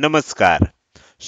नमस्कार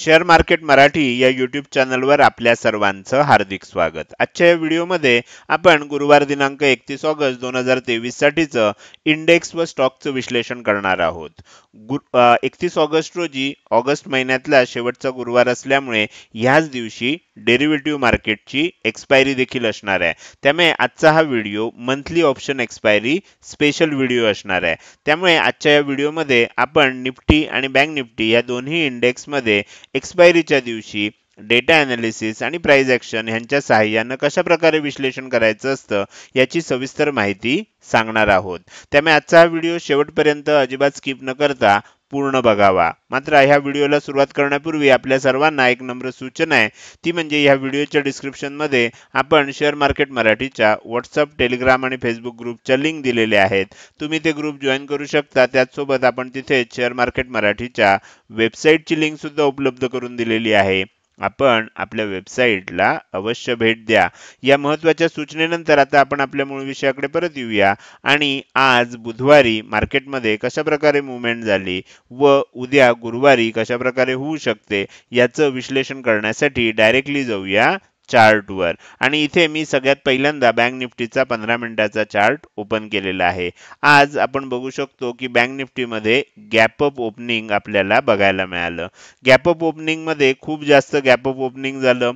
share market Marathi या YouTube चॅनलवर आपल्या सर्वांचं हार्दिक स्वागत आजच्या या व्हिडिओमध्ये आपण गुरुवार दिनांक एकतीस ऑगस्ट दोन हजार तेवीस साठीचं इंडेक्स व स्टॉकचं विश्लेषण करणार आहोत एकतीस ऑगस्ट रोजी ऑगस्ट महिन्यातला शेवटचा गुरुवार असल्यामुळे ह्याच दिवशी डेरिव्हेटिव्ह मार्केटची एक्सपायरी देखील असणार आहे त्यामुळे आजचा हा video monthly option expiry special video असणार आहे त्यामुळे आजच्या या व्हिडिओमध्ये आपण निफ्टी आणि बँक निफ्टी या दोन्ही इंडेक्समध्ये एक्सपायरीच्या दिवशी डेटा ॲनालिसिस आणि प्राईज ॲक्शन ह्यांच्या सहाय्यानं कशाप्रकारे विश्लेषण करायचं असतं याची सविस्तर माहिती सांगणार आहोत त्यामुळे आजचा हा व्हिडिओ शेवटपर्यंत अजिबात स्किप न करता पूर्ण बघावा मात्र ह्या व्हिडिओला सुरुवात करण्यापूर्वी आपल्या सर्वांना एक नम्र सूचना आहे ती म्हणजे ह्या व्हिडिओच्या डिस्क्रिप्शनमध्ये आपण शेअर मार्केट मराठीच्या व्हॉट्सअप टेलिग्राम आणि फेसबुक ग्रुपच्या लिंक दिलेले आहेत तुम्ही ते ग्रुप जॉईन करू शकता त्याचसोबत आपण तिथे शेअर मार्केट मराठीच्या वेबसाईटची लिंकसुद्धा उपलब्ध करून दिलेली आहे आपण आपल्या वेबसाईटला अवश्य भेट द्या या महत्त्वाच्या सूचनेनंतर आता आपण आपल्या मूळ विषयाकडे परत येऊया आणि आज बुधवारी मार्केटमध्ये कशाप्रकारे मुवमेंट झाली व उद्या गुरुवारी कशाप्रकारे होऊ शकते याचं विश्लेषण करण्यासाठी डायरेक्टली जाऊया चार्टवर आणि इथे मी सगळ्यात पहिल्यांदा बँक निफ्टीचा पंधरा मिनिटाचा चार्ट ओपन केलेला आहे आज आपण बघू शकतो की बँक निफ्टीमध्ये गॅपअप ओपनिंग आपल्याला बघायला मिळालं गॅपअप मध्ये खूप जास्त गॅपअप ओपनिंग झालं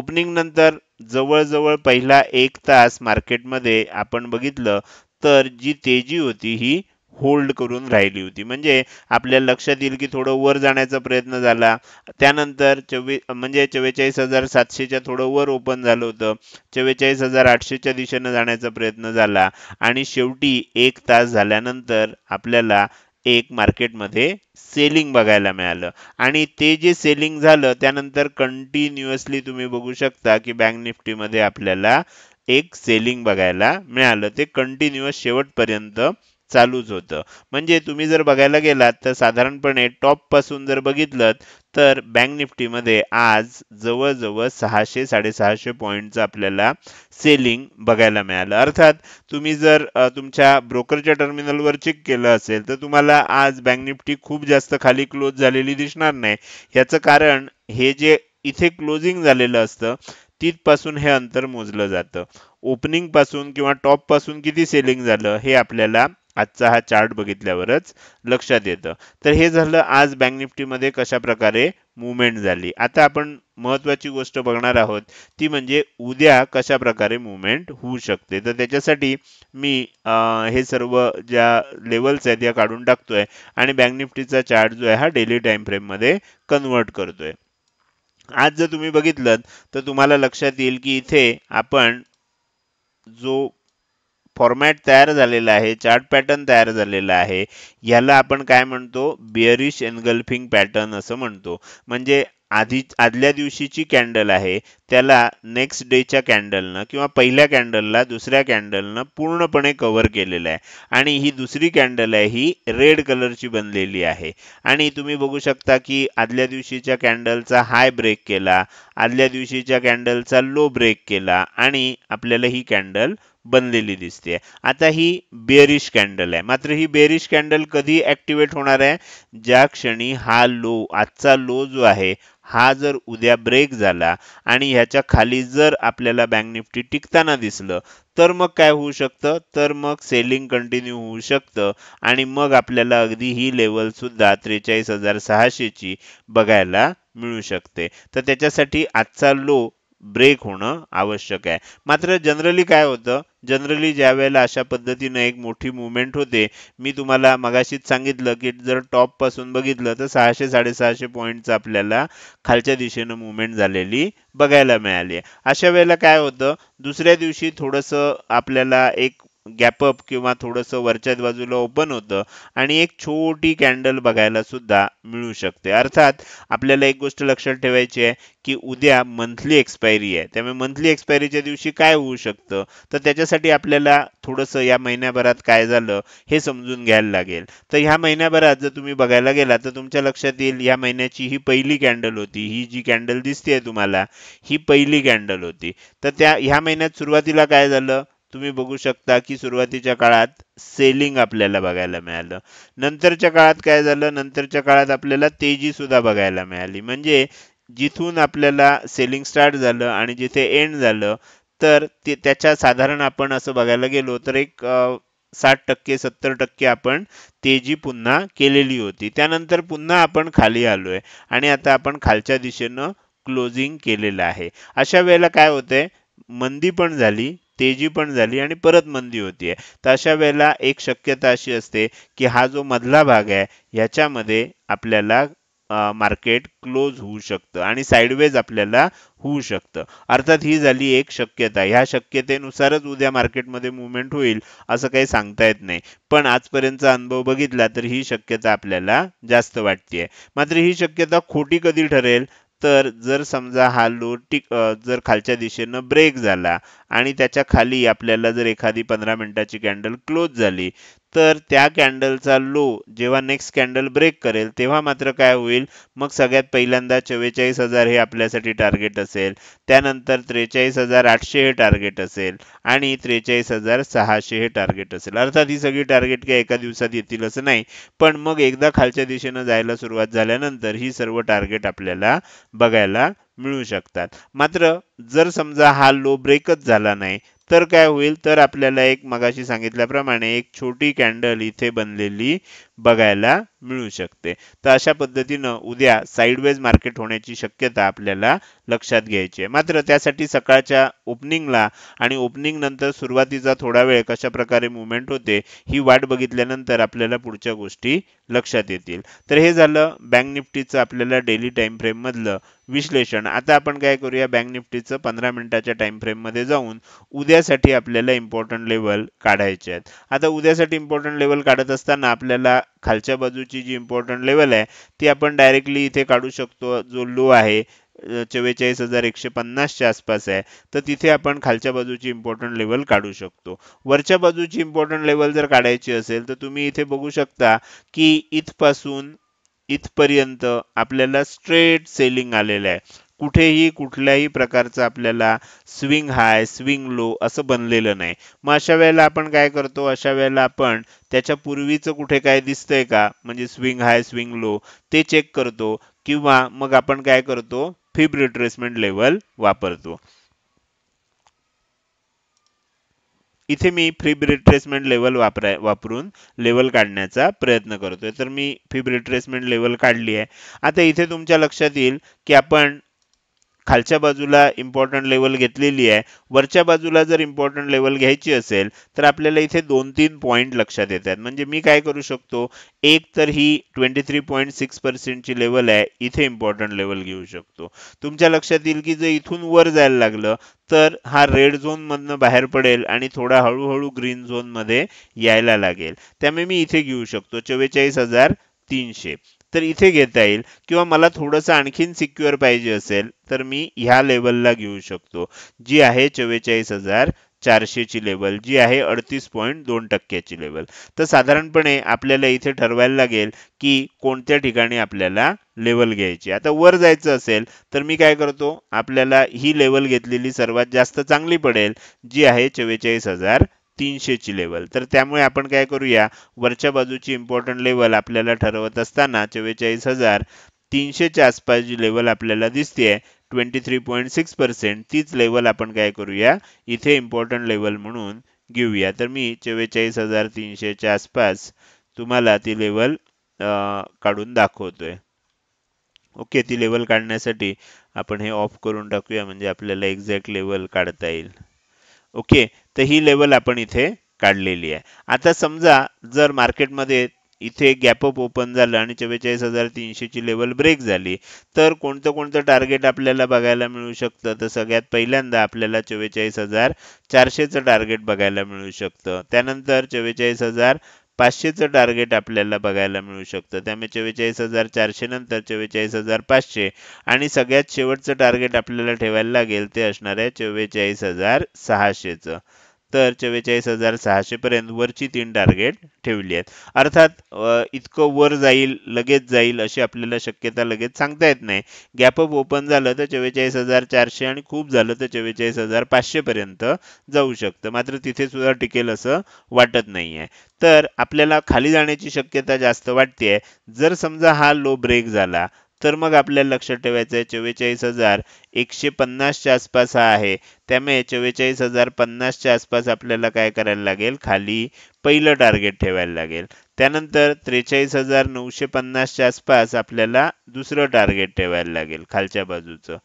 ओपनिंग नंतर जवळजवळ पहिला एक तास मार्केटमध्ये आपण बघितलं तर जी तेजी होती ही होल्ड करून राहिली होती म्हणजे आपल्या लक्षात येईल की थोडं वर जाण्याचा प्रयत्न झाला त्यानंतर चव्वे म्हणजे चव्वेचाळीस हजार सातशेच्या थोडं वर ओपन झालं होतं चव्वेचाळीस हजार आठशेच्या दिशेनं जाण्याचा प्रयत्न झाला आणि शेवटी एक तास झाल्यानंतर आपल्याला एक मार्केटमध्ये सेलिंग बघायला मिळालं आणि ते जे सेलिंग झालं त्यानंतर कंटिन्युअसली तुम्ही बघू शकता की बँक निफ्टीमध्ये आपल्याला एक सेलिंग बघायला मिळालं ते कंटिन्युअस शेवटपर्यंत चालूच होतं म्हणजे तुम्ही जर बघायला गेलात तर साधारणपणे टॉपपासून जर बघितलं तर बँक निफ्टीमध्ये आज जवळजवळ सहाशे साडेसहाशे पॉईंटचं आपल्याला सेलिंग बघायला मिळालं अर्थात तुम्ही जर तुमच्या ब्रोकरच्या टर्मिनलवर चेक केलं असेल तर तुम्हाला आज बँक निफ्टी खूप जास्त खाली क्लोज झालेली दिसणार नाही याचं कारण हे जे इथे क्लोजिंग झालेलं असतं तिथपासून हे अंतर मोजलं जातं ओपनिंग पासून किंवा टॉप पासून किती सेलिंग झालं हे आपल्याला आजचा हा चार्ट बघितल्यावरच लक्षात येतं तर हे झालं आज बँक निफ्टीमध्ये कशा प्रकारे मुवमेंट झाली आता आपण महत्वाची गोष्ट बघणार आहोत ती म्हणजे उद्या कशा प्रकारे मुवमेंट होऊ शकते तर त्याच्यासाठी मी हे सर्व ज्या लेवल्स आहेत या काढून टाकतोय आणि बँक निफ्टीचा चार्ट जो आहे हा डेली टाइम फ्रेममध्ये कन्वर्ट करतोय आज जर तुम्ही बघितलं तर तुम्हाला लक्षात येईल की इथे आपण जो फॉर्मॅट तयार झालेला आहे चार्ट पॅटर्न तयार झालेला आहे याला आपण काय म्हणतो बिअरिश एनगल्फिंग पॅटर्न असं म्हणतो म्हणजे आधी आदल्या दिवशीची कॅन्डल आहे त्याला नेक्स्ट डेच्या कॅन्डलनं किंवा पहिल्या कॅन्डलला दुसऱ्या कॅन्डलनं पूर्णपणे कव्हर केलेलं आहे आणि ही दुसरी कॅन्डल आहे ही रेड कलरची बनलेली आहे आणि तुम्ही बघू शकता की आदल्या दिवशीच्या कॅन्डलचा हाय ब्रेक केला आदल्या दिवशीच्या कॅन्डलचा लो ब्रेक केला आणि आपल्याला ही कॅन्डल बनलेली दिसते आता ही बेरिश कॅन्डल आहे मात्र ही बेरिश कॅन्डल कधी ॲक्टिवेट होणार आहे ज्या क्षणी हा लो आजचा लो जो आहे हा जर उद्या ब्रेक झाला आणि ह्याच्या खाली जर आपल्याला बँक निफ्टी टिकताना दिसलं तर मग काय होऊ शकतं तर मग सेलिंग कंटिन्यू होऊ शकतं आणि मग आपल्याला अगदी ही लेवल सुद्धा त्रेचाळीस हजार सहाशेची बघायला मिळू शकते तर त्याच्यासाठी आजचा लो ब्रेक होणं आवश्यक आहे मात्र जनरली काय होतं जनरली ज्या वेळेला अशा पद्धतीनं एक मोठी मुवमेंट होते मी तुम्हाला मगाशीच सांगितलं की जर टॉप पासून बघितलं तर सहाशे साडेसहाशे पॉईंटचं आपल्याला खालच्या दिशेनं मुवमेंट झालेली बघायला मिळाली अशा वेळेला काय होतं दुसऱ्या दिवशी थोडंसं आपल्याला एक गॅपअप किंवा थोडंसं वरच्या बाजूला ओपन होतं आणि एक छोटी कॅन्डल बघायला सुद्धा मिळू शकते अर्थात आपल्याला एक गोष्ट लक्षात ठेवायची आहे की उद्या मंथली एक्सपायरी आहे त्यामुळे मंथली एक्सपायरीच्या दिवशी काय होऊ शकतं तर त्याच्यासाठी आपल्याला थोडंसं या महिन्याभरात काय झालं हे समजून घ्यायला लागेल तर ह्या महिन्याभरात जर तुम्ही बघायला गेला तर तुमच्या लक्षात येईल या महिन्याची ही पहिली कॅन्डल होती ही जी कॅन्डल दिसते तुम्हाला ही पहिली कॅन्डल होती तर त्या ह्या महिन्यात सुरुवातीला काय झालं तुम्ही बघू शकता की सुरुवातीच्या काळात सेलिंग आपल्याला बघायला मिळालं नंतरच्या काळात काय झालं नंतरच्या काळात आपल्याला तेजी सुद्धा बघायला मिळाली म्हणजे जिथून आपल्याला सेलिंग स्टार्ट झालं आणि जिथे एंड झालं तर ते त्याच्या साधारण आपण असं बघायला गेलो तर एक साठ टक्के सत्तर टक्के आपण तेजी पुन्हा केलेली होती त्यानंतर पुन्हा आपण खाली आलोय आणि आता आपण खालच्या दिशेनं क्लोजिंग केलेलं आहे अशा वेळेला काय होतंय मंदी पण झाली तेजी पण झाली आणि परत मंदी होती आहे तर अशा वेळेला एक शक्यता अशी असते की हा जो मधला भाग आहे ह्याच्यामध्ये आपल्याला मार्केट क्लोज होऊ शकतं आणि साईडवेज आपल्याला होऊ शकतं अर्थात ही झाली एक शक्यता ह्या शक्यतेनुसारच उद्या मार्केटमध्ये मुवमेंट होईल असं काही सांगता येत नाही पण आजपर्यंतचा अनुभव बघितला तर ही शक्यता आपल्याला जास्त वाटते मात्र ही शक्यता खोटी कधी ठरेल तर जर समजा हा लोटिक जर खालच्या दिशेनं ब्रेक झाला आणि त्याच्या खाली आपल्याला जर एखादी पंधरा मिनिटाची कॅन्डल क्लोज झाली तर त्या कॅन्डलचा लो जेव्हा नेक्स्ट कॅन्डल ब्रेक करेल तेव्हा मात्र काय होईल मग सगळ्यात पहिल्यांदा चव्वेचाळीस हजार हे आपल्यासाठी टार्गेट असेल त्यानंतर त्रेचाळीस हजार आठशे हे टार्गेट असेल आणि त्रेचाळीस हजार सहाशे हे टार्गेट असेल अर्थात ही सगळी टार्गेट काय एका दिवसात येतील असं नाही पण मग एकदा खालच्या दिशेनं जायला सुरुवात झाल्यानंतर ही सर्व टार्गेट आपल्याला बघायला मिळू शकतात मात्र जर समजा हा लो ब्रेकच झाला नाही तर काय होईल तर आपल्याला एक मगाशी सांगितल्याप्रमाणे एक छोटी कॅन्डल इथे बनलेली बघायला मिळू शकते तर अशा पद्धतीनं उद्या साईडवेज मार्केट होण्याची शक्यता आपल्याला लक्षात घ्यायची आहे मात्र त्यासाठी सकाळच्या ओपनिंगला आणि ओपनिंग नंतर सुरुवातीचा थोडा वेळ कशा प्रकारे मुवमेंट होते ही वाट बघितल्यानंतर आपल्याला पुढच्या गोष्टी लक्षात येतील तर हे झालं बँक निफ्टीचं आपल्याला डेली टाइम फ्रेममधलं विश्लेषण आता आपण काय करूया बँक निफ्टीचं पंधरा मिनिटाच्या टाइम फ्रेममध्ये जाऊन उद्यासाठी आपल्याला इम्पॉर्टंट लेवल काढायचे आहेत आता उद्यासाठी इम्पॉर्टंट लेवल काढत असताना आपल्याला खालच्या बाजूची जी इम्पॉर्टंट लेवल आहे ती आपण डायरेक्टली इथे काढू शकतो जो लो आहे चव्वेचाळीस हजार एकशे पन्नासच्या आसपास आहे तर तिथे आपण खालच्या बाजूची इम्पॉर्टंट लेवल काढू शकतो वरच्या बाजूची इम्पॉर्टंट लेवल जर काढायची असेल तर तुम्ही इथे बघू शकता की इथपासून इथपर्यंत आपल्याला स्ट्रेट सेलिंग आलेलं आहे कुठेही कुठल्याही प्रकारचं आपल्याला स्विंग हाय स्विंग लो असं बनलेलं नाही मग अशा वेळेला आपण काय करतो अशा वेळेला आपण त्याच्या पूर्वीचं कुठे काय दिसतंय का म्हणजे स्विंग हाय स्विंग लो ते चेक करतो किंवा मग आपण काय करतो फिब रिट्रेसमेंट लेवल वापरतो इथे मी फिब रिट्रेसमेंट लेवल वापराय वापरून लेवल काढण्याचा प्रयत्न करतोय तर मी फिब रिट्रेसमेंट लेवल काढली आहे आता इथे तुमच्या लक्षात येईल की आपण खालच्या बाजूला इम्पॉर्टंट लेवल घेतलेली आहे वरच्या बाजूला जर इम्पॉर्टंट लेवल घ्यायची असेल तर आपल्याला इथे दोन तीन पॉईंट लक्षात येतात म्हणजे मी काय करू शकतो एक तर ही ट्वेंटी थ्री पॉईंट सिक्स पर्सेंटची लेवल आहे इथे इम्पॉर्टंट लेवल घेऊ शकतो तुमच्या लक्षात येईल की जर इथून वर जायला लागलं तर हा रेड झोनमधनं बाहेर पडेल आणि थोडा हळूहळू ग्रीन मध्ये यायला लागेल त्यामुळे मी इथे घेऊ शकतो चव्वेचाळीस हजार तीनशे तर इथे घेता येईल किंवा मला थोडंसं आणखीन सिक्युअर पाहिजे असेल तर मी ह्या लेवलला घेऊ शकतो जी आहे चव्वेचाळीस हजार चारशेची लेवल जी आहे अडतीस पॉईंट दोन टक्क्याची लेवल तर साधारणपणे आपल्याला इथे ठरवायला लागेल की कोणत्या ठिकाणी आपल्याला लेवल घ्यायची आता वर जायचं असेल तर मी काय करतो आपल्याला ही लेवल घेतलेली सर्वात जास्त चांगली पडेल जी आहे चव्वेचाळीस हजार तीनशेची लेवल तर त्यामुळे आपण काय करूया वरच्या बाजूची इम्पॉर्टंट लेवल आपल्याला ठरवत असताना चव्वेचाळीस हजार तीनशेच्या आसपास जी लेवल आपल्याला दिसते twenty three point six percent तीच लेवल आपण काय करूया इथे इम्पॉर्टंट लेवल म्हणून घेऊया तर मी चव्वेचाळीस हजार तीनशेच्या आसपास तुम्हाला ती लेवल काढून दाखवतोय ओके ती लेवल काढण्यासाठी आपण हे ऑफ करून टाकूया म्हणजे आपल्याला एक्झॅक्ट लेवल काढता येईल ओके तर ही लेवल आपण इथे काढलेली आहे आता समजा जर मार्केटमध्ये इथे गॅपअप ओपन झालं आणि चव्वेचाळीस हजार तीनशेची लेवल ब्रेक झाली तर कोणतं कोणतं टार्गेट आपल्याला बघायला मिळू शकतं तर सगळ्यात पहिल्यांदा आपल्याला चव्वेचाळीस हजार चारशेचं टार्गेट बघायला मिळू शकतं त्यानंतर चव्वेचाळीस हजार पाचशेचं टार्गेट आपल्याला बघायला मिळू शकतं त्यामुळे चव्वेचाळीस हजार चारशे नंतर चव्वेचाळीस हजार पाचशे आणि सगळ्यात शेवटचं टार्गेट आपल्याला ठेवायला लागेल ते असणार आहे चव्वेचाळीस हजार सहाशेचं तर चव्वेचाळीस हजार पर्यंत वरची तीन टार्गेट ठेवली आहेत अर्थात इतकं वर जाईल लगेच जाईल अशी आपल्याला शक्यता लगेच सांगता येत नाही गॅपअप ओपन झालं तर चव्वेचाळीस हजार चारशे आणि खूप झालं तर चव्वेचाळीस हजार पर्यंत जाऊ शकतं मात्र तिथे सुद्धा टिकेल असं वाटत नाही आहे तर आपल्याला खाली जाण्याची शक्यता जास्त वाटते जर समजा हा लो ब्रेक झाला तर मग आपल्याला लक्षात ठेवायचं आहे चव्वेचाळीस हजार एकशे पन्नासच्या आसपास हा आहे त्यामुळे चव्वेचाळीस हजार पन्नासच्या आसपास आपल्याला काय करायला लागेल खाली पहिलं टार्गेट ठेवायला लागेल त्यानंतर त्रेचाळीस हजार नऊशे पन्नासच्या आसपास आपल्याला दुसरं टार्गेट ठेवायला लागेल खालच्या बाजूचं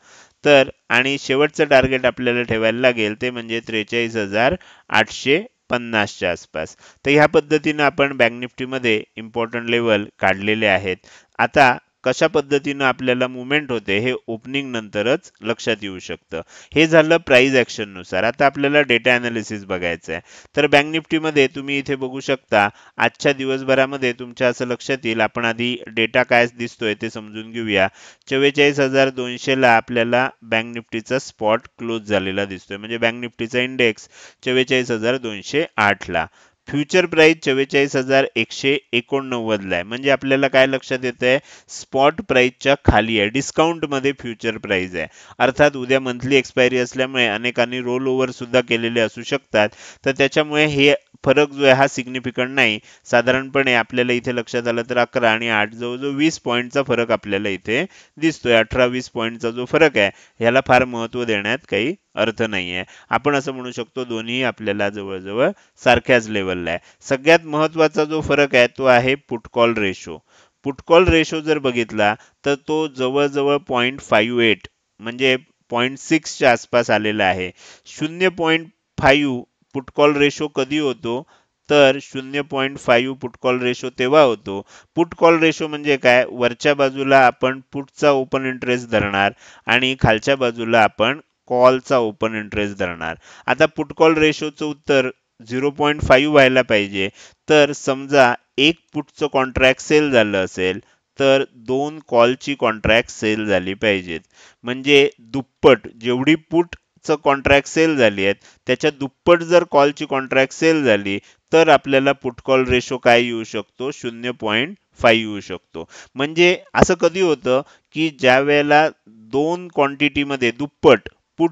तर आणि शेवटचं टार्गेट आपल्याला ठेवायला लागेल ते म्हणजे त्रेचाळीस हजार आठशे पन्नासच्या आसपास तर ह्या पद्धतीनं आपण बँक निफ्टीमध्ये इम्पॉर्टंट लेवल काढलेले आहेत आता कशा पद्धतीनं आपल्याला मुवमेंट होते हे ओपनिंग नंतरच लक्षात येऊ शकतं हे झालं प्राईज नुसार आता आपल्याला डेटा अनालिसिस बघायचं आहे तर बँक निफ्टीमध्ये तुम्ही इथे बघू शकता आजच्या दिवसभरामध्ये तुमच्या असं लक्षात येईल आपण आधी डेटा काय दिसतोय ते समजून घेऊया चव्वेचाळीस हजार दोनशेला आपल्याला बँक निफ्टीचा स्पॉट क्लोज झालेला दिसतोय म्हणजे बँक निफ्टीचा इंडेक्स चव्वेचाळीस हजार दोनशे ला फ्युचर प्राइस चव्वेचाळीस हजार एकशे एकोणनव्वदला आहे म्हणजे आपल्याला काय लक्षात येत आहे स्पॉट प्राईसच्या खाली आहे डिस्काउंटमध्ये फ्युचर प्राइस आहे अर्थात उद्या मंथली एक्सपायरी असल्यामुळे अनेकांनी रोल ओव्हर सुद्धा केलेले असू शकतात तर त्याच्यामुळे हे फरक जो आहे हा सिग्निफिकंट नाही साधारणपणे आपल्याला इथे लक्षात आलं तर अकरा आणि आठ जवळजवळ वीस पॉईंटचा फरक आपल्याला इथे दिसतोय अठरा वीस पॉईंटचा जो फरक आहे ह्याला फार महत्त्व देण्यात काही अर्थ नाही आहे आपण असं म्हणू शकतो दोन्ही आपल्याला जवळजवळ सारख्याच लेवलला आहे सगळ्यात महत्त्वाचा जो फरक आहे तो आहे पुटकॉल रेशो पुटकॉल रेशो जर बघितला तर तो जवळजवळ पॉईंट फाईव्ह एट म्हणजे पॉईंट सिक्सच्या आसपास आलेला आहे शून्य पॉईंट फाईव्ह पुटकॉल रेशो कधी होतो तर शून्य पॉईंट फाईव्ह पुटकॉल रेशो तेव्हा होतो पुटकॉल रेशो म्हणजे काय वरच्या बाजूला आपण पुटचा ओपन इंटरेस्ट धरणार आणि खालच्या बाजूला आपण कॉलचा ओपन इंटरेस्ट धरणार आता पुट कॉल रेशोचं उत्तर झिरो पॉईंट फाईव्ह व्हायला पाहिजे तर समजा एक पुटचं कॉन्ट्रॅक्ट सेल झालं असेल तर दोन कॉलची कॉन्ट्रॅक्ट सेल झाली पाहिजेत म्हणजे दुप्पट जेवढी पुटचं कॉन्ट्रॅक्ट सेल झाली आहेत त्याच्या दुप्पट जर कॉलची कॉन्ट्रॅक्ट सेल झाली तर आपल्याला पुट कॉल रेशो काय येऊ शकतो शून्य पॉईंट फाईव्ह येऊ शकतो म्हणजे असं कधी होतं की ज्या वेळेला दोन क्वांटिटीमध्ये दुप्पट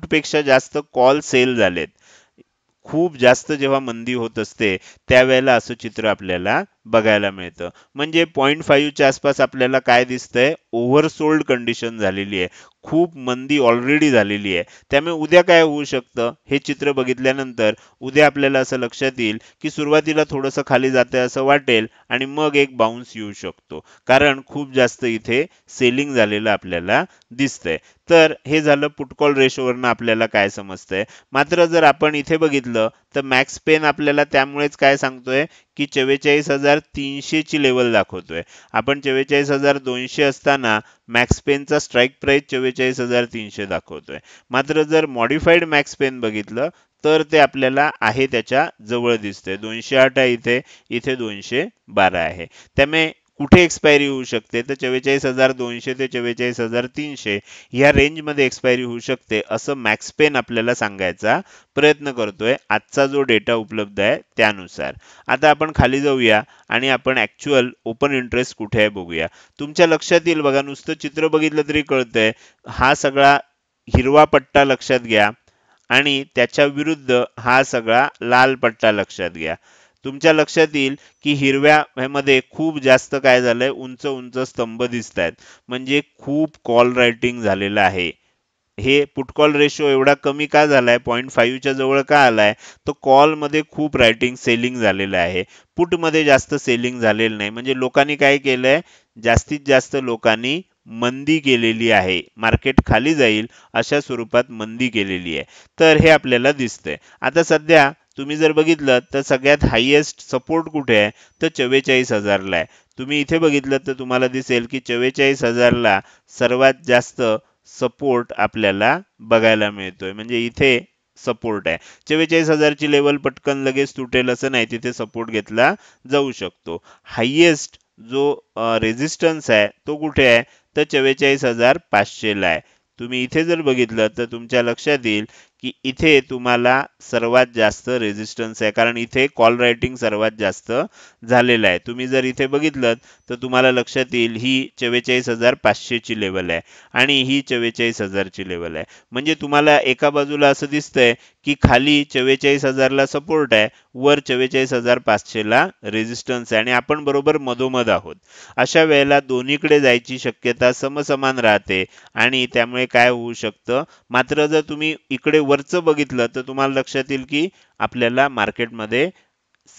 पेक्षा जास्त कॉल सेल झालेत खूप जास्त जेव्हा मंदी होत असते त्यावेळेला असं चित्र आपल्याला बघायला मिळतं म्हणजे पॉईंट फाईव्हच्या आसपास आपल्याला काय दिसतंय ओव्हरसोल्ड कंडिशन झालेली आहे खूप मंदी ऑलरेडी झालेली आहे त्यामुळे उद्या काय होऊ शकतं हे चित्र बघितल्यानंतर उद्या आपल्याला असं लक्षात येईल की सुरुवातीला थोडंसं खाली जाते असं वाटेल आणि मग एक बाउन्स येऊ शकतो कारण खूप जास्त इथे सेलिंग झालेलं आपल्याला दिसतंय तर हे झालं पुटकॉल रेशोवरनं आपल्याला काय समजतंय मात्र जर आपण इथे बघितलं तर मॅक्स पेन आपल्याला त्यामुळेच काय सांगतोय की चव्वेचाळीस हजार तीनशेची लेवल दाखवतोय आपण चव्वेचाळीस हजार दोनशे असताना मॅक्स पेनचा स्ट्राईक प्राईस चव्वेचाळीस हजार तीनशे दाखवतोय मात्र जर मॉडिफाईड मॅक्स पेन बघितलं तर ते आपल्याला आहे त्याच्या जवळ दिसते दोनशे आठ आहे इथे इथे दोनशे बारा आहे त्यामुळे कुठे एक्सपायरी होऊ शकते तर चव्वेचाळीस हजार दोनशे ते चव्वेचाळीस हजार तीनशे ह्या रेंजमध्ये एक्सपायरी होऊ शकते असं मॅक्सपेन आपल्याला सांगायचा प्रयत्न करतोय आजचा जो डेटा उपलब्ध आहे त्यानुसार आता आपण खाली जाऊया आणि आपण ऍक्च्युअल ओपन इंटरेस्ट कुठे आहे बघूया तुमच्या लक्षात येईल बघा नुसतं चित्र बघितलं तरी कळतंय हा सगळा हिरवा पट्टा लक्षात घ्या आणि त्याच्या विरुद्ध हा सगळा लाल पट्टा लक्षात घ्या तुमच्या लक्षात येईल की हिरव्या मध्ये खूप जास्त काय झालंय उंच उंच स्तंभ दिसत आहेत म्हणजे खूप कॉल रायटिंग झालेलं आहे हे पुटकॉल रेशो एवढा कमी का झालाय पॉईंट फाईव्हच्या जवळ का आलाय तर मध्ये खूप रायटिंग सेलिंग झालेलं आहे पुटमध्ये जास्त सेलिंग झालेलं नाही म्हणजे लोकांनी काय केलंय जास्तीत जास्त लोकांनी मंदी केलेली आहे मार्केट खाली जाईल अशा स्वरूपात मंदी केलेली आहे तर हे आपल्याला दिसतंय आता सध्या तुम्ही जर बघितलं तर सगळ्यात हायेस्ट सपोर्ट कुठे आहे तर चव्वेचाळीस हजारला आहे तुम्ही इथे बघितलं तर तुम्हाला दिसेल की चव्वेचाळीस हजारला सर्वात जास्त सपोर्ट आपल्याला बघायला मिळतोय म्हणजे इथे सपोर्ट आहे चव्वेचाळीस हजारची लेवल पटकन लगेच तुटेल असं नाही तिथे सपोर्ट घेतला जाऊ शकतो हायेस्ट जो रेझिस्टन्स आहे तो कुठे आहे तर चव्वेचाळीस हजार पाचशेला आहे तुम्ही इथे जर बघितलं तर तुमच्या लक्षात येईल की इथे तुम्हाला सर्वात जास्त रेजिस्टन्स आहे कारण इथे कॉल रायटिंग सर्वात जास्त झालेलं आहे तुम्ही जर इथे बघितलं तर तुम्हाला लक्षात येईल ही चव्वेचाळीस हजार पाचशेची लेवल आहे आणि ही चव्वेचाळीस ची लेवल आहे म्हणजे तुम्हाला एका बाजूला असं दिसतंय की खाली चव्वेचाळीस हजारला सपोर्ट आहे वर चव्वेचाळीस हजार पाचशेला रेझिस्टन्स आहे आणि आपण बरोबर मधोमध आहोत अशा वेळेला दोन्हीकडे जायची शक्यता समसमान राहते आणि त्यामुळे काय होऊ शकतं मात्र जर तुम्ही इकडे वरचं बघितलं तर तुम्हाला लक्षात येईल की आपल्याला मार्केटमध्ये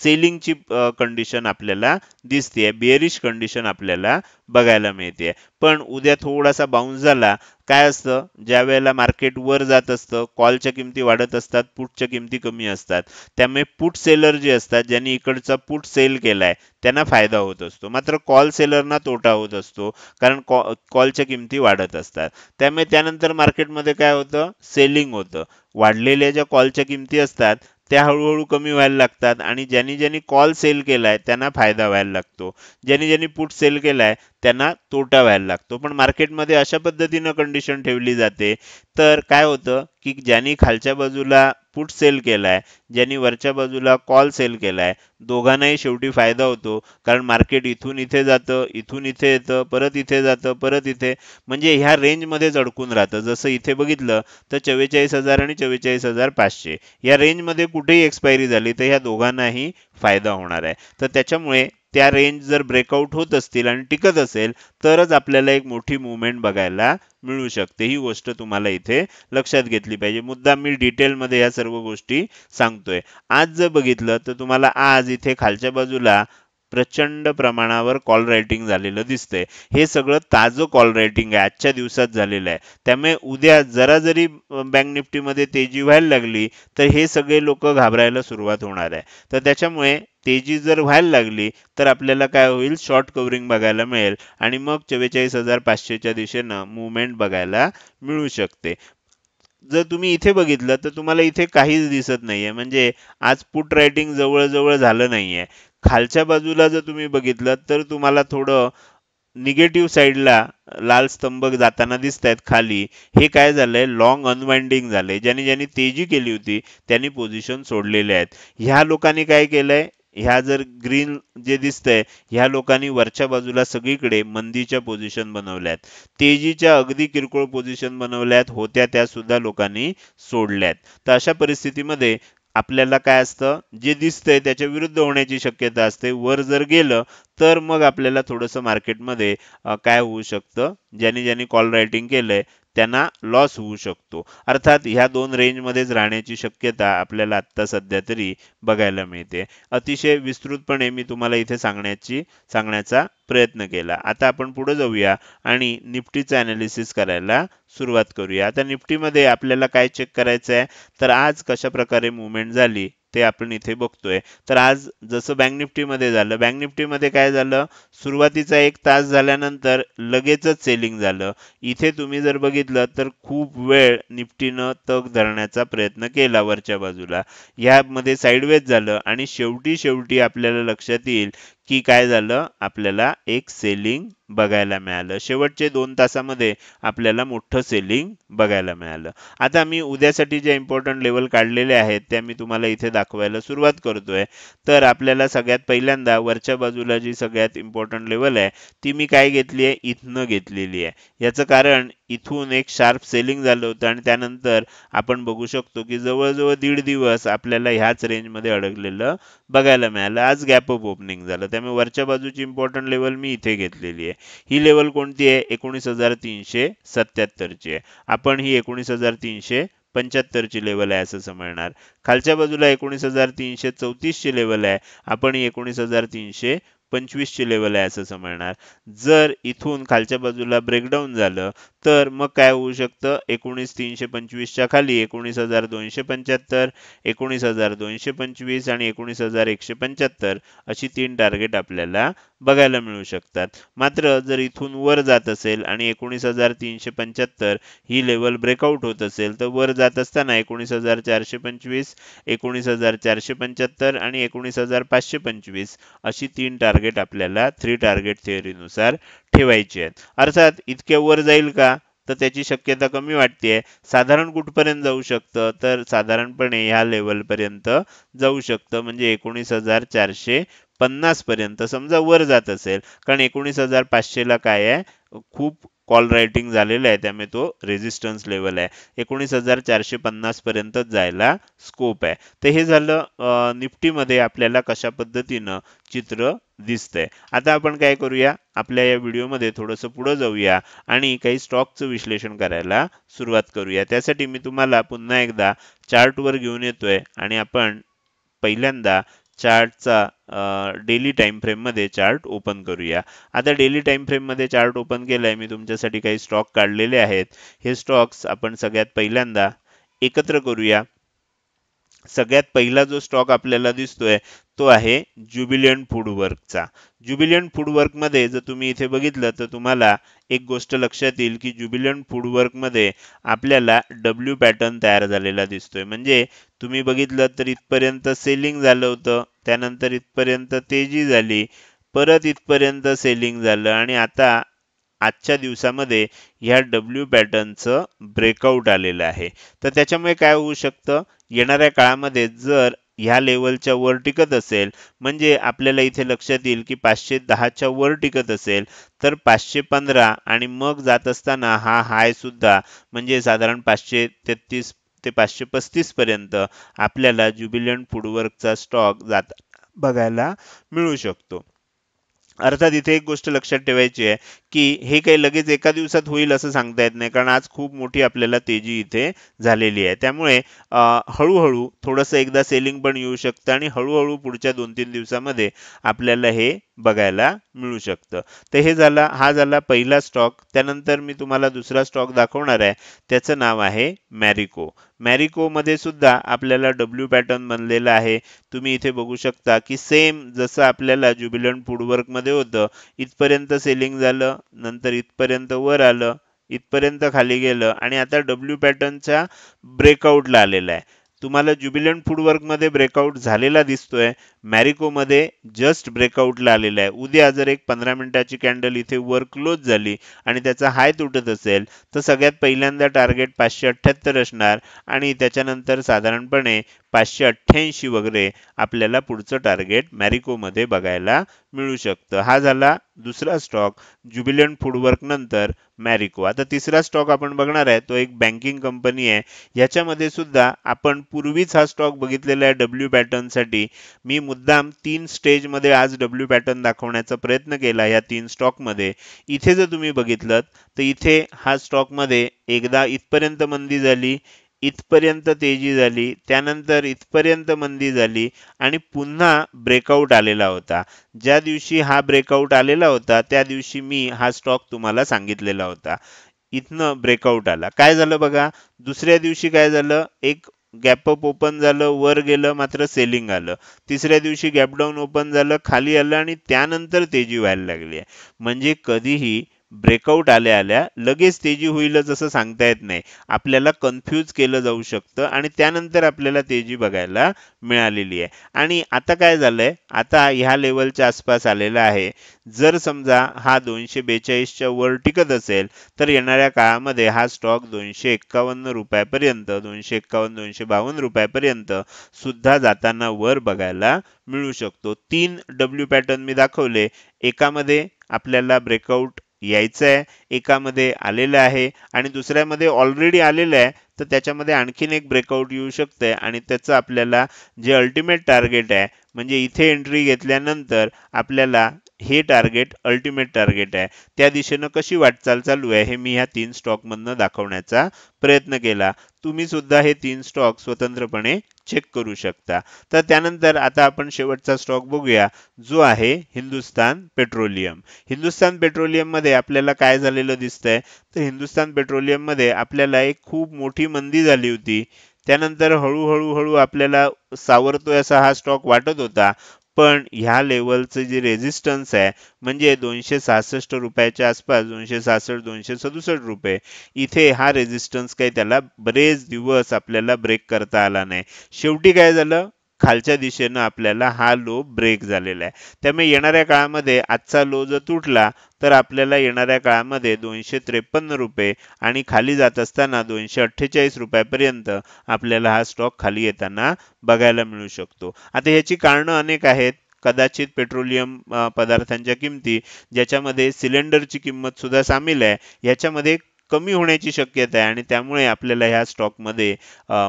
सेलिंगची कंडिशन आपल्याला दिसते बिअरिश कंडिशन आपल्याला बघायला मिळते पण उद्या थोडासा बाउन्स झाला काय असतं ज्या वेळेला मार्केट वर जात असतं कॉलच्या किमती वाढत असतात पुटच्या किमती कमी असतात त्यामुळे पुट सेलर जे असतात ज्यांनी इकडचा पुट सेल केलाय त्यांना फायदा होत असतो मात्र कॉल सेलरना तोटा होत असतो कारण कॉ कॉलच्या किमती वाढत असतात त्यामुळे त्यानंतर मार्केटमध्ये काय होतं सेलिंग होतं वाढलेल्या ज्या कॉलच्या किमती असतात त्या हळूहळू कमी व्हायला लागतात आणि ज्यांनी ज्यांनी कॉल सेल केलाय त्यांना फायदा व्हायला लागतो ज्यांनी ज्यांनी पुट सेल केलाय त्यांना तोटा व्हायला लागतो पण मार्केटमध्ये अशा पद्धतीनं कंडिशन ठेवली जाते तर काय होतं की ज्यांनी खालच्या बाजूला पुट सेल केलाय ज्यांनी वरच्या बाजूला कॉल सेल केलाय दोघांनाही शेवटी फायदा होतो कारण मार्केट इथून इथे जातं इथून इथे येतं परत इथे जातं परत इथे म्हणजे ह्या रेंजमध्येच अडकून राहतं जसं इथे बघितलं तर चव्वेचाळीस हजार आणि चव्वेचाळीस हजार पाचशे या रेंजमध्ये कुठेही एक्सपायरी झाली तर ह्या दोघांनाही फायदा होणार आहे तर त्याच्यामुळे त्या रेंज जर ब्रेकआउट होत असतील आणि टिकत असेल तरच आपल्याला एक मोठी मुवमेंट बघायला मिळू शकते ही गोष्ट तुम्हाला इथे लक्षात घेतली पाहिजे मुद्दा मी डिटेलमध्ये या सर्व गोष्टी सांगतोय आज जर बघितलं तर तुम्हाला आज इथे खालच्या बाजूला प्रचंड प्रमाणावर कॉल रायटिंग झालेलं दिसतंय हे सगळं ताजं कॉल रायटिंग आहे आजच्या दिवसात झालेलं आहे त्यामुळे उद्या जरा जरी बँक निफ्टीमध्ये तेजी व्हायला लागली तर हे सगळे लोक घाबरायला सुरुवात होणार आहे तर त्याच्यामुळे तेजी जर व्हायला लागली तर आपल्याला काय होईल शॉर्ट कवरिंग बघायला मिळेल आणि मग चव्वेचाळीस हजार पाचशेच्या दिशेनं मुवमेंट बघायला मिळू शकते जर तुम्ही इथे बघितलं तर तुम्हाला इथे काहीच दिसत नाहीये म्हणजे आज पुट रायटिंग जवळजवळ झालं नाहीये खालच्या बाजूला जर तुम्ही बघितलं तर तुम्हाला थोडं निगेटिव्ह साईडला लाल स्तंभ जाताना दिसत आहेत खाली हे काय झालंय लॉंग अनवाइंडिंग झालंय ज्याने ज्यांनी तेजी केली होती त्यांनी पोझिशन सोडलेले आहेत ह्या लोकांनी काय केलंय ह्या जर ग्रीन जे दिसतंय ह्या लोकांनी वरच्या बाजूला सगळीकडे मंदीच्या पोझिशन बनवल्यात तेजीच्या अगदी किरकोळ पोझिशन बनवल्यात होत्या त्या सुद्धा लोकांनी सोडल्यात तर अशा परिस्थितीमध्ये आपल्याला काय असतं जे दिसतंय त्याच्या विरुद्ध होण्याची शक्यता असते वर जर गेलं तर मग आपल्याला थोडंसं मार्केटमध्ये काय होऊ शकतं ज्याने ज्याने कॉल रायटिंग केलंय त्यांना लॉस होऊ शकतो अर्थात ह्या दोन रेंजमध्येच राहण्याची शक्यता आपल्याला आत्ता सध्या तरी बघायला मिळते अतिशय विस्तृतपणे मी तुम्हाला इथे सांगण्याची सांगण्याचा प्रयत्न केला आता आपण पुढे जाऊया आणि निफ्टीचं ॲनालिसिस करायला सुरुवात करूया आता निफ्टीमध्ये आपल्याला काय चेक करायचं आहे तर आज कशाप्रकारे मुवमेंट झाली ते आपण इथे बघतोय तर आज जसं बँक निफ्टीमध्ये झालं बँक निफ्टीमध्ये काय झालं सुरुवातीचा एक तास झाल्यानंतर लगेचच सेलिंग झालं इथे तुम्ही जर बघितलं तर खूप वेळ निफ्टीनं तग धरण्याचा प्रयत्न केला वरच्या बाजूला ह्यामध्ये साईडवेज झालं आणि शेवटी शेवटी आपल्याला लक्षात येईल की काय झालं आपल्याला एक सेलिंग बघायला मिळालं शेवटचे दोन तासामध्ये आपल्याला मोठं सेलिंग बघायला मिळालं आता मी उद्यासाठी जे इम्पॉर्टंट लेवल काढलेले आहेत त्या मी तुम्हाला इथे दाखवायला सुरुवात करतोय तर आपल्याला सगळ्यात पहिल्यांदा वरच्या बाजूला जी सगळ्यात इम्पॉर्टंट लेवल आहे ती मी काय घेतली आहे इथनं घेतलेली आहे याचं कारण इथून एक शार्प सेलिंग झालं होतं आणि त्यानंतर आपण बघू शकतो की जवळजवळ दीड दिवस आपल्याला ह्याच रेंजमध्ये अडकलेलं बघायला मिळालं आज गॅप अप ओपनिंग झालं त्यामुळे वरच्या बाजूची इम्पॉर्टंट लेवल मी इथे घेतलेली आहे ही लेवल कोणती आहे एकोणीस हजार तीनशे सत्याहत्तरची आहे आपण ही एकोणीस हजार तीनशे ची लेवल आहे असं समजणार खालच्या बाजूला एकोणीस हजार तीनशे चौतीस ची लेवल आहे आपण ही एकोणीस हजार तीनशे पंचवीसची लेवल आहे असं समजणार जर इथून खालच्या बाजूला ब्रेकडाऊन झालं तर मग काय होऊ शकतं एकोणीस तीनशे पंचवीसच्या खाली एकोणीस हजार दोनशे पंच्याहत्तर एकोणीस हजार दोनशे पंचवीस आणि एकोणीस हजार एकशे पंच्याहत्तर अशी तीन टार्गेट आपल्याला बघायला मिळू शकतात मात्र जर इथून वर जात असेल आणि एकोणीस हजार तीनशे पंच्याहत्तर ही लेवल ब्रेकआउट होत असेल तर वर जात असताना एकोणीस हजार चारशे पंचवीस एकोणीस हजार चारशे पंच्याहत्तर आणि एकोणीस हजार पाचशे पंचवीस अशी तीन टार्गेट आपल्याला थ्री टार्गेट थिअरीनुसार ठेवायची आहेत अर्थात इतक्या वर जाईल का तर त्याची शक्यता कमी वाटते साधारण कुठपर्यंत जाऊ शकतं तर साधारणपणे ह्या लेवलपर्यंत जाऊ शकतं म्हणजे एकोणीस हजार चारशे पन्नास पर्यंत समजा वर जात असेल कारण एकोणीस हजार पाचशेला काय आहे खूप कॉल रायटिंग झालेलं आहे त्यामुळे तो रेझिस्टन्स लेवल आहे एकोणीस हजार चारशे पन्नास पर्यंत जायला स्कोप आहे तर हे झालं निफ्टीमध्ये आपल्याला कशा पद्धतीनं चित्र दिसतंय आता आपण काय करूया आपल्या या व्हिडिओमध्ये थोडंसं पुढं जाऊया आणि काही स्टॉकचं विश्लेषण करायला सुरुवात करूया त्यासाठी मी तुम्हाला पुन्हा एकदा चार्टवर घेऊन येतोय आणि आपण पहिल्यांदा चार्टचा डेली टाइम मध्ये चार्ट ओपन करूया आता डेली टाइम मध्ये चार्ट ओपन केलाय मी तुमच्यासाठी काही स्टॉक काढलेले आहेत हे स्टॉक्स आपण सगळ्यात पहिल्यांदा एकत्र करूया सगळ्यात पहिला जो स्टॉक आपल्याला दिसतोय तो आहे ज्युबिलियन फूड वर्कचा ज्युबिलियन फूड जर तुम्ही इथे बघितलं तर तुम्हाला एक गोष्ट लक्षात येईल की ज्युबिलियन फूड मध्ये आपल्याला डब्ल्यू पॅटर्न तयार झालेला दिसतोय म्हणजे तुम्ही बघितलं तर इथपर्यंत सेलिंग झालं होतं त्यानंतर इथपर्यंत तेजी झाली परत इथपर्यंत सेलिंग झालं आणि आता आजच्या दिवसामध्ये ह्या डब्ल्यू पॅटर्नचं ब्रेकआउट आलेलं आहे तर त्याच्यामुळे काय होऊ शकतं येणाऱ्या काळामध्ये जर या लेवलच्या वर टिकत असेल म्हणजे आपल्याला इथे लक्षात येईल की पाचशे दहाच्या वर टिकत असेल तर पाचशे पंधरा आणि मग जात असताना हा हाय सुद्धा म्हणजे साधारण पाचशे तेहतीस ते पाचशे पस्तीस पर्यंत आपल्याला ज्युबिलियन फूडवर्कचा स्टॉक जात बघायला मिळू शकतो अर्थात इथे एक गोष्ट लक्षात ठेवायची आहे की हे काही लगेच एका दिवसात होईल असं सांगता येत नाही कारण आज खूप मोठी आपल्याला तेजी इथे झालेली आहे त्यामुळे हळूहळू थोडंसं एकदा सेलिंग पण येऊ शकतं आणि हळूहळू पुढच्या दोन तीन दिवसामध्ये आपल्याला हे बघायला मिळू शकतं तर हे झाला हा झाला पहिला स्टॉक त्यानंतर मी तुम्हाला दुसरा स्टॉक दाखवणार आहे त्याचं नाव आहे मॅरिको मॅरिकोमध्ये सुद्धा आपल्याला डब्ल्यू पॅटर्न बनलेला आहे तुम्ही इथे बघू शकता की सेम जसं आपल्याला ज्युबिलंट फूडवर्कमध्ये होतं इथपर्यंत सेलिंग झालं नंतर इथपर्यंत वर आलं इथपर्यंत खाली गेलं आणि आता डब्ल्यू पॅटर्नच्या ब्रेकआउटला आलेला आहे तुम्हाला ज्युबिलंट फूड मध्ये ब्रेकआउट झालेला दिसतोय मॅरिकोमध्ये जस्ट ब्रेकआउटला आलेला आहे उद्या जर एक पंधरा मिनिटाची कॅन्डल इथे वर क्लोज झाली आणि त्याचा हाय तुटत असेल तर सगळ्यात पहिल्यांदा टार्गेट पाचशे अठ्ठ्याहत्तर असणार आणि त्याच्यानंतर साधारणपणे पाचशे अठ्ठ्याऐंशी वगैरे आपल्याला पुढचं टार्गेट मॅरिकोमध्ये बघायला मिळू शकतं हा झाला दुसरा स्टॉक फूड फूडवर्क नंतर मॅरिको आता तिसरा स्टॉक आपण बघणार आहे तो एक बँकिंग कंपनी आहे याच्यामध्ये सुद्धा आपण पूर्वीच हा स्टॉक बघितलेला आहे डब्ल्यू पॅटर्नसाठी मी मुद्दाम तीन स्टेजमध्ये आज डब्ल्यू पॅटर्न दाखवण्याचा प्रयत्न केला या तीन स्टॉकमध्ये इथे जर तुम्ही बघितलं तर इथे हा स्टॉकमध्ये एकदा इथपर्यंत मंदी झाली इथपर्यंत तेजी झाली त्यानंतर इथपर्यंत मंदी झाली आणि पुन्हा ब्रेकआउट आलेला होता ज्या दिवशी हा ब्रेकआउट आलेला होता त्या दिवशी मी हा स्टॉक तुम्हाला सांगितलेला होता इथनं ब्रेकआउट आला काय झालं बघा दुसऱ्या दिवशी काय झालं एक अप ओपन झालं वर गेलं मात्र सेलिंग आलं तिसऱ्या दिवशी गॅप डाऊन ओपन झालं खाली आलं आणि त्यानंतर तेजी व्हायला लागली आहे म्हणजे कधीही ब्रेकआउट आल्या आल्या लगेच तेजी होईल असं सांगता येत नाही आपल्याला कन्फ्यूज केलं जाऊ शकतं आणि त्यानंतर आपल्याला तेजी बघायला मिळालेली आहे आणि आता काय झालंय आता ह्या लेवलच्या आसपास आलेला आहे जर समजा हा दोनशे बेचाळीसच्या वर टिकत असेल तर येणाऱ्या काळामध्ये हा स्टॉक दोनशे एक्कावन्न रुपयापर्यंत दोनशे एक्कावन्न दोनशे बावन्न रुपयापर्यंत सुद्धा जाताना वर बघायला मिळू शकतो तीन डब्ल्यू पॅटर्न मी दाखवले एकामध्ये आपल्याला ब्रेकआउट यायचं आहे एकामध्ये आलेलं आहे आणि दुसऱ्यामध्ये ऑलरेडी आलेलं आहे तर त्याच्यामध्ये आणखीन एक ब्रेकआउट येऊ शकते आणि त्याचं आपल्याला जे अल्टिमेट टार्गेट आहे म्हणजे इथे एंट्री घेतल्यानंतर आपल्याला हे टार्गेट अल्टिमेट टार्गेट आहे त्या दिशेनं कशी वाटचाल चालू आहे हे मी ह्या तीन स्टॉकमधनं दाखवण्याचा प्रयत्न केला तुम्ही सुद्धा हे तीन स्टॉक स्वतंत्रपणे चेक करू शकता तर त्यानंतर आता आपण शेवटचा स्टॉक बघूया जो आहे हिंदुस्थान पेट्रोलियम हिंदुस्तान पेट्रोलियममध्ये आपल्याला काय झालेलं दिसतंय तर हिंदुस्तान मध्ये आपल्याला एक खूप मोठी मंदी झाली होती त्यानंतर हळूहळू हळू आपल्याला सावरतोय असा हा स्टॉक वाटत होता पण ह्या लेवलचं जे रेझिस्टन्स आहे म्हणजे दोनशे सहासष्ट रुपयाच्या आसपास दोनशे सहासष्ट दोनशे सदुसष्ट रुपये इथे हा रेझिस्टन्स काही त्याला बरेच दिवस आपल्याला ब्रेक करता आला नाही शेवटी काय झालं खालच्या दिशेनं आपल्याला हा लो ब्रेक झालेला आहे त्यामुळे येणाऱ्या काळामध्ये आजचा लो जर तुटला तर आपल्याला येणाऱ्या काळामध्ये दोनशे त्रेपन्न रुपये आणि खाली जात असताना दोनशे अठ्ठेचाळीस रुपयापर्यंत आपल्याला हा स्टॉक खाली येताना बघायला मिळू शकतो आता ह्याची कारणं अनेक आहेत कदाचित पेट्रोलियम पदार्थांच्या किमती ज्याच्यामध्ये सिलेंडरची किंमत सुद्धा सामील आहे ह्याच्यामध्ये कमी होण्याची शक्यता आहे आणि त्यामुळे आपल्याला ह्या स्टॉकमध्ये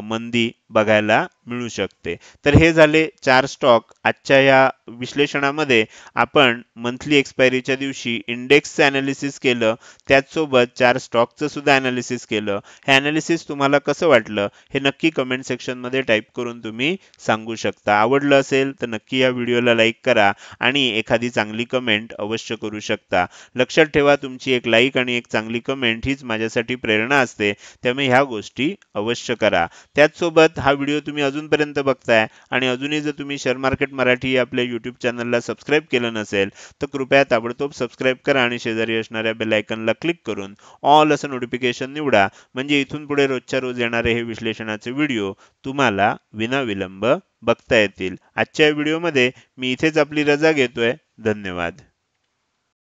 मंदी बघायला मिळू शकते तर हे झाले चार स्टॉक आजच्या या विश्लेषणामध्ये आपण मंथली एक्सपायरीच्या दिवशी इंडेक्सचं ॲनालिसिस केलं त्याचसोबत चार स्टॉकचं सुद्धा ॲनालिसिस केलं हे अनालिसिस तुम्हाला कसं वाटलं हे नक्की कमेंट सेक्शनमध्ये टाईप करून तुम्ही सांगू शकता आवडलं असेल तर नक्की या व्हिडिओला लाईक करा आणि एखादी चांगली कमेंट अवश्य करू शकता लक्षात ठेवा तुमची एक लाईक आणि एक चांगली कमेंट हीच माझ्यासाठी प्रेरणा असते त्यामुळे ह्या गोष्टी अवश्य करा त्याचसोबत हा व्हिडिओ तुम्ही अजूनपर्यंत बघताय आणि अजूनही जर तुम्ही शेअर मार्केट मराठी आपल्या युट्यूब चॅनलला सबस्क्राईब केलं नसेल तर कृपया ताबडतोब सबस्क्राईब करा आणि शेजारी असणाऱ्या बेलायकनला क्लिक करून ऑल असं नोटिफिकेशन निवडा म्हणजे इथून पुढे रोजच्या रोज येणारे हे विश्लेषणाचे व्हिडिओ तुम्हाला विनाविलंब बघता येतील आजच्या व्हिडिओमध्ये मी इथेच आपली रजा घेतोय धन्यवाद